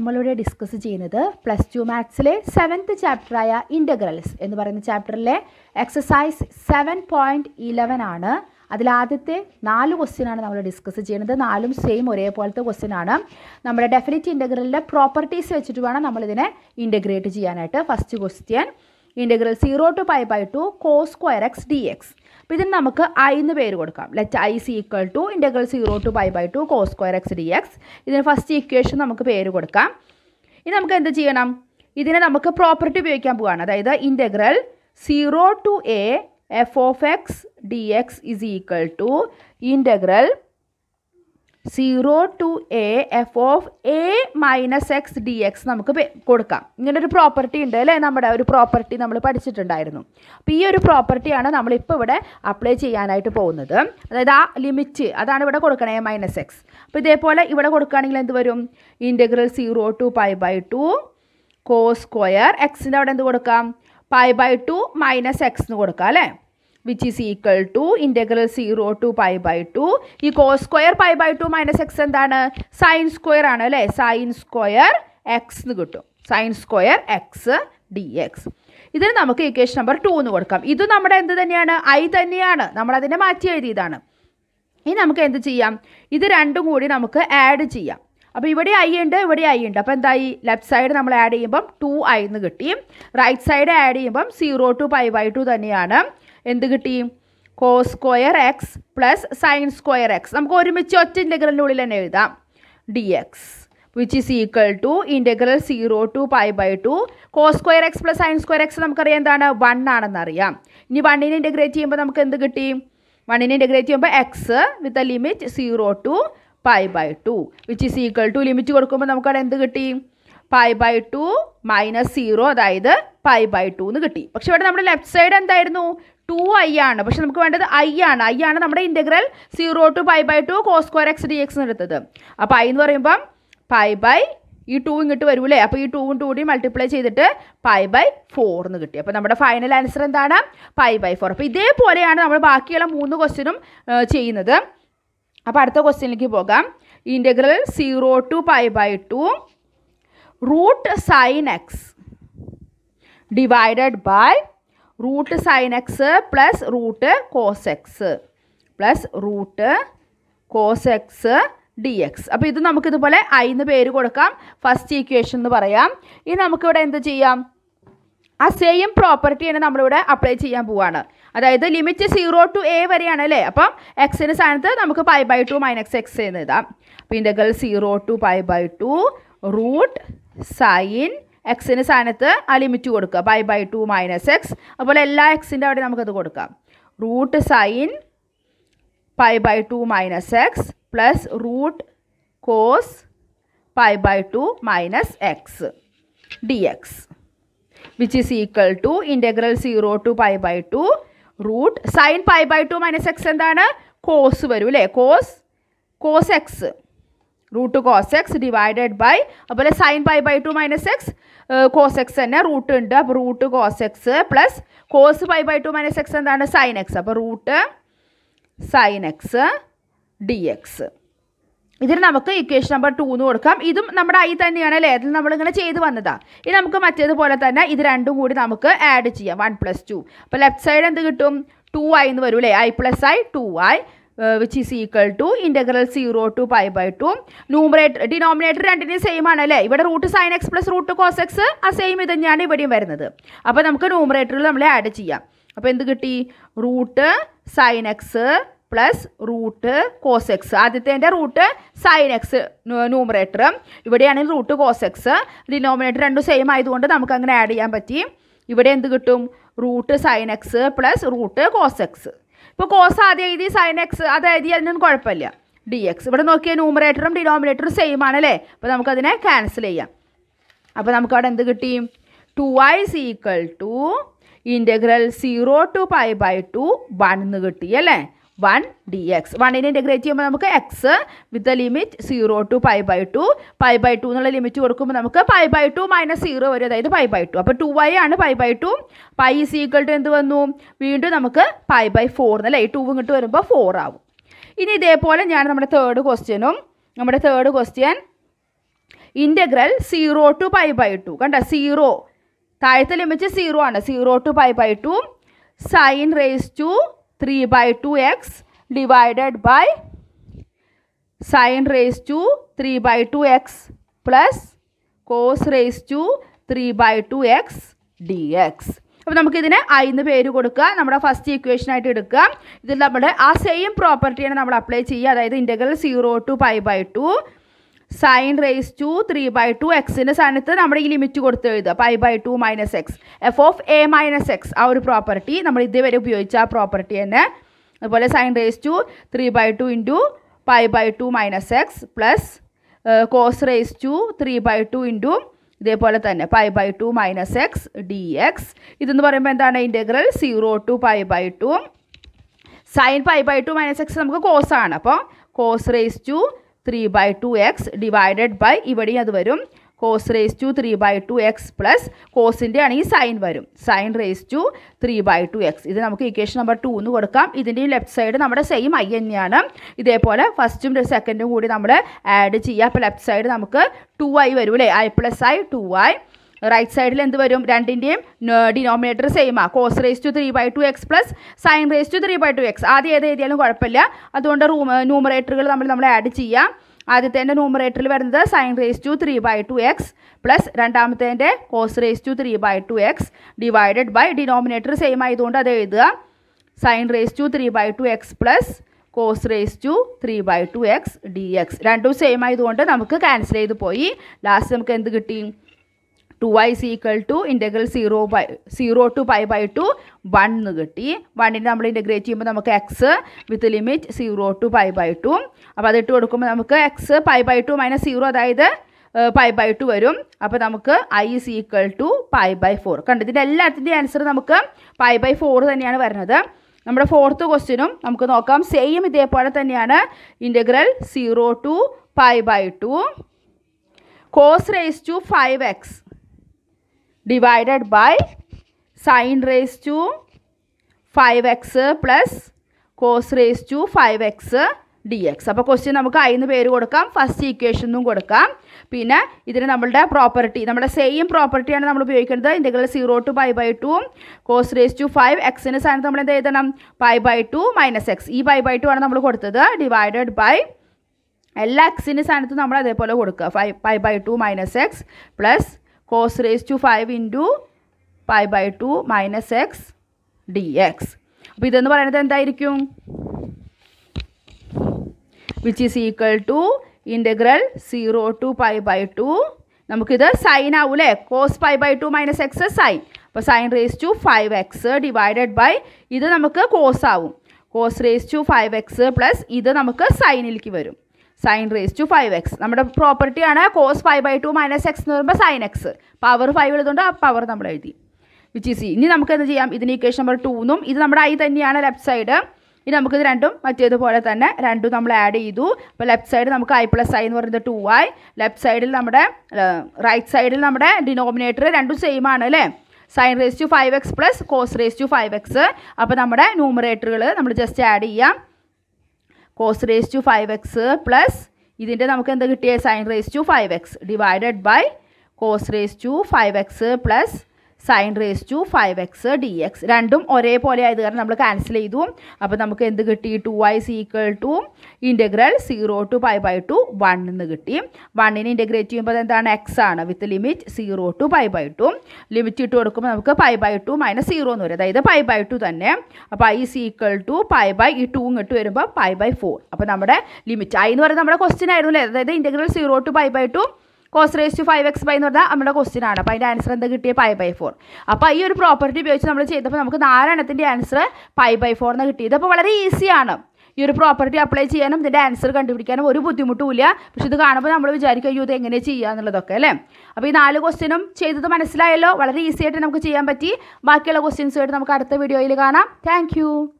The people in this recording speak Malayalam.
നമ്മളിവിടെ ഡിസ്കസ് ചെയ്യുന്നത് പ്ലസ് ടു മാത്സിലെ സെവൻത്ത് ചാപ്റ്ററായ ഇൻ്റഗ്രൽസ് എന്ന് പറയുന്ന ചാപ്റ്ററിലെ എക്സസൈസ് സെവൻ പോയിൻറ്റ് ഇലവൻ ആണ് അതിലാദ്യത്തെ നാല് ക്വസ്റ്റ്യനാണ് നമ്മൾ ഡിസ്കസ് ചെയ്യുന്നത് നാലും സെയിം ഒരേപോലത്തെ ക്വസ്റ്റ്യനാണ് നമ്മുടെ ഡെഫിനിറ്റ് ഇൻ്റഗ്രലിൻ്റെ പ്രോപ്പർട്ടീസ് വെച്ചിട്ട് വേണം നമ്മളിതിനെ ഇൻ്റഗ്രേറ്റ് ചെയ്യാനായിട്ട് first question integral zero to pi by two cos square x d x അപ്പോൾ ഇതിന് നമുക്ക് ഐ എന്ന് പേര് കൊടുക്കാം let I is equal to integral zero to pi by two cos square x d x ഇതിന് ഫസ്റ്റ് ഇക്വേഷൻ നമുക്ക് പേര് കൊടുക്കാം ഇനി നമുക്ക് എന്ത് ചെയ്യണം ഇതിനെ നമുക്ക് പ്രോപ്പർട്ടി ഉപയോഗിക്കാൻ പോവുകയാണ് അതായത് integral zero to a f of x d x is equal to integral zero to a f of a minus x d x നമുക്ക് കൊടുക്കാം ഇങ്ങനൊരു പ്രോപ്പർട്ടി ഉണ്ട് അല്ലേ നമ്മുടെ ഒരു പ്രോപ്പർട്ടി നമ്മൾ പഠിച്ചിട്ടുണ്ടായിരുന്നു അപ്പോൾ ഈ ഒരു പ്രോപ്പർട്ടിയാണ് നമ്മളിപ്പോൾ ഇവിടെ അപ്ലൈ ചെയ്യാനായിട്ട് പോകുന്നത് അതായത് ആ ലിമിറ്റ് അതാണ് ഇവിടെ കൊടുക്കണേ എ മൈനസ് എക്സ് അപ്പോൾ ഇതേപോലെ ഇവിടെ കൊടുക്കുകയാണെങ്കിൽ എന്ത് വരും integral zero to pi by two cos square എക്സിൻ്റെ അവിടെ എന്ത് കൊടുക്കാം pi by two minus x എന്ന് കൊടുക്കാം അല്ലേ which is equal to integral 0 to pi by 2 ഈ cos square pi by two minus x എന്താണ് സൈൻ സ്ക്വയർ ആണ് അല്ലേ സൈൻ സ്ക്വയർ എക്സ് എന്ന് കിട്ടും sine square x d x ഇതിന് നമുക്ക് ഇക്വേഷൻ നമ്പർ ടു എന്ന് കൊടുക്കാം ഇത് നമ്മുടെ എന്ത് തന്നെയാണ് ഐ തന്നെയാണ് നമ്മളതിനെ മാറ്റി എഴുതിയതാണ് ഇനി നമുക്ക് എന്ത് ചെയ്യാം ഇത് രണ്ടും കൂടി നമുക്ക് ആഡ് ചെയ്യാം അപ്പോൾ ഇവിടെ ഐ ഉണ്ട് ഇവിടെ ഐ ഉണ്ട് അപ്പോൾ എന്തായി ലെഫ്റ്റ് സൈഡ് നമ്മൾ ആഡ് ചെയ്യുമ്പം ടു ഐ എന്ന് കിട്ടി റൈറ്റ് സൈഡ് ആഡ് ചെയ്യുമ്പം zero to pi by two തന്നെയാണ് എന്ത് കിട്ടി cos square x plus sine square x നമുക്ക് ഒരുമിച്ച് ഒറ്റ ഇൻ്റഗ്രലിൻ്റെ ഉള്ളിൽ തന്നെ എഴുതാം d x which is equal to integral zero to pi by two cos square x plus sine square x നമുക്കറിയാം എന്താണ് വൺ ആണെന്നറിയാം ഇനി വണ്ണിനെ ഇൻ്റഗ്രേറ്റ് ചെയ്യുമ്പോൾ നമുക്ക് എന്ത് കിട്ടി വണ്ണിനെ ഇൻ്റഗ്രേറ്റ് ചെയ്യുമ്പോൾ x with a limit zero to pi by two which is equal to limit കൊടുക്കുമ്പോൾ നമുക്കവിടെ എന്ത് കിട്ടി pi by two minus zero അതായത് പൈ ബൈ ടു എന്ന് കിട്ടി പക്ഷെ ഇവിടെ നമ്മുടെ ലെഫ്റ്റ് സൈഡ് എന്തായിരുന്നു ടു ഐ ആണ് പക്ഷെ നമുക്ക് വേണ്ടത് ഐ ആണ് ഐ ആണ് നമ്മുടെ integral zero to pi by two cos square x d x എടുത്തത് അപ്പോൾ ഐ എന്ന് പറയുമ്പം പൈ ബൈ ഈ ടു ഇങ്ങോട്ട് വരൂലേ അപ്പോൾ ഈ ടൂവും ടൂടിയും മൾട്ടിപ്ലൈ ചെയ്തിട്ട് പൈ ബൈ ഫോർ എന്ന് കിട്ടി അപ്പോൾ നമ്മുടെ ഫൈനൽ ആൻസർ എന്താണ് പൈ ബൈ ഫോർ അപ്പോൾ ഇതേപോലെയാണ് നമ്മൾ ബാക്കിയുള്ള മൂന്ന് ക്വസ്റ്റിനും ചെയ്യുന്നത് അപ്പോൾ അടുത്ത ക്വസ്റ്റ്യനിലേക്ക് പോകാം integral zero to pi by two root sine x divided by root sine x plus root cos x plus root cos x d x അപ്പോൾ ഇത് നമുക്കിതുപോലെ ഐ എന്ന് പേര് കൊടുക്കാം ഫസ്റ്റ് ഈക്വേഷൻ എന്ന് പറയാം ഇനി നമുക്കിവിടെ എന്ത് ചെയ്യാം ആ സെയിം പ്രോപ്പർട്ടി തന്നെ നമ്മളിവിടെ അപ്ലൈ ചെയ്യാൻ പോവാണ് അതായത് ലിമിറ്റ് സീറോ ടു എ വരെയാണ് അല്ലേ അപ്പം എക്സിന് സ്ഥാനത്ത് നമുക്ക് pi by two minus x എന്ന് എഴുതാം അപ്പോൾ integral zero to pi by two root sine എക്സിന് സ്ഥാനത്ത് ആ ലിമിറ്റ് കൊടുക്കുക by by two minus x അതുപോലെ എല്ലാ എക്സിൻ്റെ അവിടെ നമുക്കത് കൊടുക്കാം root sine pi by two minus x plus root cos pi by two minus x d x which is equal to integral zero to pi by two root sine pi by two minus x എന്താണ് കോസ് വരും അല്ലേ cos cos x root cos x divided by അതുപോലെ sine pi by two minus x cos x തന്നെ റൂട്ട് ഉണ്ട് അപ്പോൾ root cos x plus cos pi by two minus x എന്താണ് സൈൻ എക്സ് അപ്പോൾ root sine x d x ഇതിന് നമുക്ക് ഇക്വേഷൻ നമ്പർ ടൂന്ന് കൊടുക്കാം ഇതും നമ്മുടെ ഐ തന്നെയാണ് അല്ലേ അതിൽ നമ്മളിങ്ങനെ ചെയ്ത് വന്നതാണ് ഇനി നമുക്ക് മറ്റേതുപോലെ തന്നെ ഇത് രണ്ടും കൂടി നമുക്ക് ആഡ് ചെയ്യാം വൺ പ്ലസ് ടു അപ്പോൾ ലെഫ്റ്റ് സൈഡ് എന്ത് കിട്ടും ടു ഐ എന്ന് വരും അല്ലേ I plus I two I which is equal to integral zero to pi by two numerator denominator രണ്ടിനും സെയിം ആണ് അല്ലേ ഇവിടെ root sine x plus root cos x ആ സെയിം ഇത് തന്നെയാണ് ഇവിടെയും വരുന്നത് അപ്പോൾ നമുക്ക് ന്യൂമറേറ്ററിൽ നമ്മൾ ആഡ് ചെയ്യാം അപ്പോൾ എന്ത് കിട്ടി root sine x plus root cos x ആദ്യത്തേൻ്റെ റൂട്ട് സൈൻ എക്സ് ന്യൂമറേറ്റർ ഇവിടെയാണെങ്കിൽ റൂട്ട് കോസ് എക്സ് ഡിനോമിനേറ്റർ രണ്ടും സെയിം ആയതുകൊണ്ട് നമുക്ക് അങ്ങനെ ആഡ് ചെയ്യാൻ പറ്റി ഇവിടെ എന്ത് കിട്ടും root sine x plus root cos x ഇപ്പോൾ കോസ് ആദ്യം എഴുതി സൈൻ എക്സ് അത് എഴുതി അതിനൊന്നും കുഴപ്പമില്ല ഡി എക്സ് ഇവിടെ നോക്കിയാൽ ന്യൂമറേറ്ററും ഡിനോമിനേറ്ററും സെയിം ആണല്ലേ അപ്പോൾ നമുക്കതിനെ ക്യാൻസൽ ചെയ്യാം അപ്പോൾ അവിടെ എന്ത് കിട്ടി two I is equal to integral zero to pi by two one എന്ന് കിട്ടി അല്ലേ വൺ ഡി എക്സ് വണ്ണിനെ ഇൻറ്റഗ്രേറ്റ് ചെയ്യുമ്പോൾ നമുക്ക് x with the limit zero to five by two five by two എന്നുള്ള ലിമിറ്റ് കൊടുക്കുമ്പോൾ നമുക്ക് five by two minus zero വരും അതായത് ഫൈവ് ബൈ ടു അപ്പോൾ ടു വൈ ആണ് five by two five is equal to എന്ത് വന്നു വീണ്ടും നമുക്ക് ഫൈവ് ബൈ ഫോർ എന്നല്ലേ ടു ഇങ്ങോട്ട് വരുമ്പോൾ ഫോർ ആവും ഇനി ഇതേപോലെ ഞാൻ നമ്മുടെ തേർഡ് ക്വസ്റ്റ്യനും നമ്മുടെ third question integral zero to five by two കണ്ട സീറോ താഴത്തെ ലിമിറ്റ് സീറോ ആണ് zero to five by two sine raise to 3 by 2x divided by sine raised to 3 by 2x plus cos raised to 3 by 2x dx. അപ്പോൾ നമുക്കിതിന് ഐ എന്ന് പേര് കൊടുക്കുക നമ്മുടെ ഫസ്റ്റ് ഇക്വേഷൻ ആയിട്ട് എടുക്കുക ഇതിൽ നമ്മുടെ ആ സെയിം പ്രോപ്പർട്ടിയാണ് നമ്മൾ അപ്ലൈ ചെയ്യുക അതായത് integral zero to pi by two sine raise to three by two എക്സിൻ്റെ സ്ഥാനത്ത് നമ്മൾ ഈ ലിമിറ്റ് കൊടുത്ത് എഴുതുക pi by two minus x f of a minus x ആ ഒരു പ്രോപ്പർട്ടി നമ്മൾ ഇതുവരെ ഉപയോഗിച്ച ആ പ്രോപ്പർട്ടി തന്നെ അതുപോലെ sine raise to three by two into pi by two minus x plus cos raise to three by two into ഇതേപോലെ തന്നെ pi by two minus x d x ഇതെന്ന് പറയുമ്പോൾ എന്താണ് integral zero to pi by two sine pi by two minus x നമുക്ക് കോസാണ് അപ്പോൾ cos raise to three by two x divided by ഇവിടെ അത് വരും cos raise to three by two x plus കോസിൻ്റെ ആണെങ്കിൽ സൈൻ വരും sine raise to three by two x ഇത് നമുക്ക് ഇക്വേഷൻ നമ്പർ ടു എന്ന് കൊടുക്കാം ഇതിൻ്റെ ലെഫ്റ്റ് സൈഡ് നമ്മുടെ സെയിം ഐ തന്നെയാണ് ഇതേപോലെ ഫസ്റ്റും സെക്കൻഡും കൂടി നമ്മൾ ആഡ് ചെയ്യുക അപ്പോൾ ലെഫ്റ്റ് സൈഡ് നമുക്ക് ടു ഐ വരും അല്ലേ I plus I two I right സൈഡിൽ എന്ത് വരും രണ്ടിൻ്റെയും ഡിനോമിനേറ്റർ സെയിം ആ cos raise to three by two x plus sine raise to three by two x ആദ്യം ഏത് എഴുതിയാലും കുഴപ്പമില്ല അതുകൊണ്ട് റൂം ന്യൂമറേറ്ററുകൾ നമ്മൾ നമ്മൾ ആഡ് ചെയ്യാം ആദ്യത്തേൻ്റെ ന്യൂമറേറ്ററിൽ വരുന്നത് sine raise to three by two x plus രണ്ടാമത്തേൻ്റെ cos raise to three by two x divided by denominator same ആയതുകൊണ്ട് അത് എഴുതുക sine raise to three by two x plus cos raise to three by two x d x രണ്ടും സെയിം ആയതുകൊണ്ട് നമുക്ക് ക്യാൻസൽ ചെയ്ത് പോയി ലാസ്റ്റ് നമുക്ക് എന്ത് കിട്ടി two I is equal to integral zero by zero to pi by two one എന്ന് കിട്ടി വണ്ണിനെ നമ്മൾ ഇൻ്റഗ്രേറ്റ് ചെയ്യുമ്പോൾ നമുക്ക് x with limit zero to pi by two അപ്പോൾ അതിട്ട് കൊടുക്കുമ്പോൾ നമുക്ക് x pi by two minus zero അതായത് പൈ ബൈ ടു വരും അപ്പോൾ നമുക്ക് I is equal to pi by four കണ്ടു ഇതിൻ്റെ എല്ലാത്തിൻ്റെയും ആൻസർ നമുക്ക് പൈ ബൈ ഫോർ തന്നെയാണ് വരുന്നത് നമ്മുടെ ഫോർത്ത് ക്വസ്റ്റ്യനും നമുക്ക് നോക്കാം സെയിം ഇതേപോലെ തന്നെയാണ് integral zero to pi by two cos raise to five x divided by sin raised to 5x plus cos raised to 5x d x അപ്പോൾ ക്വസ്റ്റ്യൻ നമുക്ക് അതിന് പേര് കൊടുക്കാം ഫസ്റ്റ് ഇക്വേഷനും കൊടുക്കാം പിന്നെ ഇതിന് നമ്മളുടെ പ്രോപ്പർട്ടി നമ്മുടെ സെയിം പ്രോപ്പർട്ടിയാണ് നമ്മൾ ഉപയോഗിക്കുന്നത് integral zero to pi by two cos raise to five എക്സിന് സ്ഥാനത്ത് നമ്മൾ എന്ത് എഴുതണം pi by two minus x ഈ പൈ ബൈ ടു ആണ് നമ്മൾ കൊടുത്തത് ഡിവൈഡഡ് ബൈ എല്ലാ എക്സിൻ്റെ സ്ഥാനത്ത് നമ്മൾ അതേപോലെ കൊടുക്കുക five pi by two minus x plus cos raise to five into five by two minus x d x അപ്പോൾ ഇതെന്ന് പറയുന്നത് എന്തായിരിക്കും which is equal to integral zero to five by two നമുക്കിത് സൈൻ ആവും അല്ലേ cos five by two minus x sine അപ്പോൾ sine raise to five x divided by ഇത് നമുക്ക് കോസ് ആവും cos raise to five x plus ഇത് നമുക്ക് സൈനിലേക്ക് വരും sine raise to five x നമ്മുടെ പ്രോപ്പർട്ടിയാണ് cos five by two minus x എന്ന് പറയുമ്പോൾ സൈൻ എക്സ് പവർ ഫൈവ് എഴുതുകൊണ്ട് ആ പവർ നമ്മൾ എഴുതി വിച്ച് ഈസ് ഇനി നമുക്ക് എന്ത് ചെയ്യാം ഇതിന് ഇക്വേഷൻ നമ്പർ ടൂന്നും ഇത് നമ്മുടെ ഐ തന്നെയാണ് ലെഫ്റ്റ് സൈഡ് ഇനി നമുക്കിത് രണ്ടും മറ്റേതുപോലെ തന്നെ രണ്ടും നമ്മൾ ആഡ് ചെയ്തു അപ്പോൾ ലെഫ്റ്റ് സൈഡ് നമുക്ക് ഐ പ്ലസ് ഐ എന്ന് പറയുന്നത് ടു ആയി ലെഫ്റ്റ് സൈഡിൽ നമ്മുടെ റൈറ്റ് സൈഡിൽ നമ്മുടെ ഡിനോമിനേറ്റർ രണ്ടും സെയിം ആണ് അല്ലേ sine raise to five x plus cos raise to five x അപ്പോൾ നമ്മുടെ ന്യൂമറേറ്ററുകൾ നമ്മൾ ജസ്റ്റ് ആഡ് ചെയ്യാം cos raise to five x plus ഇതിൻ്റെ നമുക്ക് എന്ത് കിട്ടിയ sine raise to five x divided by cos raise to five x plus sine raise to five x d x രണ്ടും ഒരേപോലെ ആയത് കാരണം നമ്മൾ ക്യാൻസൽ ചെയ്തു അപ്പോൾ നമുക്ക് എന്ത് കിട്ടി two I is equal to integral zero to pi by two one എന്ന് കിട്ടി വണ്ണിന് ഇൻറ്റഗ്രേറ്റ് ചെയ്യുമ്പോൾ എന്താണ് എക്സ് ആണ് with limit zero to pi by two limit ഇട്ട് കൊടുക്കുമ്പോൾ നമുക്ക് pi by two minus zero എന്ന് വരും അതായത് പൈ ബൈ ടു തന്നെ അപ്പോൾ I is equal to pi by ഈ ടു ഇങ്ങോട്ട് വരുമ്പോൾ പൈ ബൈ ഫോർ അപ്പോൾ നമ്മുടെ ലിമിറ്റ് ഐ എന്ന് പറയുന്നത് നമ്മുടെ ക്വസ്റ്റ്യൻ ആയിരുന്നു അല്ലേ അതായത് integral zero to pi by two cos raise to five x by എന്ന് പറഞ്ഞാൽ നമ്മുടെ ക്വസ്റ്റ്യൻ ആണ് അപ്പോൾ അതിൻ്റെ ആൻസർ എന്താ കിട്ടിയത് പൈ ബൈ ഫോർ അപ്പോൾ ഈ ഒരു പ്രോപ്പർട്ടി ഉപയോഗിച്ച് നമ്മൾ ചെയ്തപ്പോൾ നമുക്ക് നാലെണ്ണത്തിൻ്റെ ആൻസർ പൈ ബൈ ഫോർ എന്ന് കിട്ടിയത് അപ്പോൾ വളരെ ഈസിയാണ് ഈ ഒരു പ്രോപ്പർട്ടി അപ്ലൈ ചെയ്യാനും ഇതിൻ്റെ ആൻസർ കണ്ടുപിടിക്കാനും ഒരു ബുദ്ധിമുട്ടുമില്ല പക്ഷെ ഇത് കാണുമ്പോൾ നമ്മൾ വിചാരിക്കും അയ്യോ ഇത് എങ്ങനെ ചെയ്യുക എന്നുള്ളതൊക്കെ അല്ലേ അപ്പോൾ ഈ നാല് ക്വസ്റ്റ്യനും ചെയ്തത് മനസ്സിലായല്ലോ വളരെ ഈസി ആയിട്ട് നമുക്ക് ചെയ്യാൻ പറ്റി ബാക്കിയുള്ള ക്വസ്റ്റ്യൻസുമായിട്ട് നമുക്ക് അടുത്ത വീഡിയോയിൽ കാണാം താങ്ക്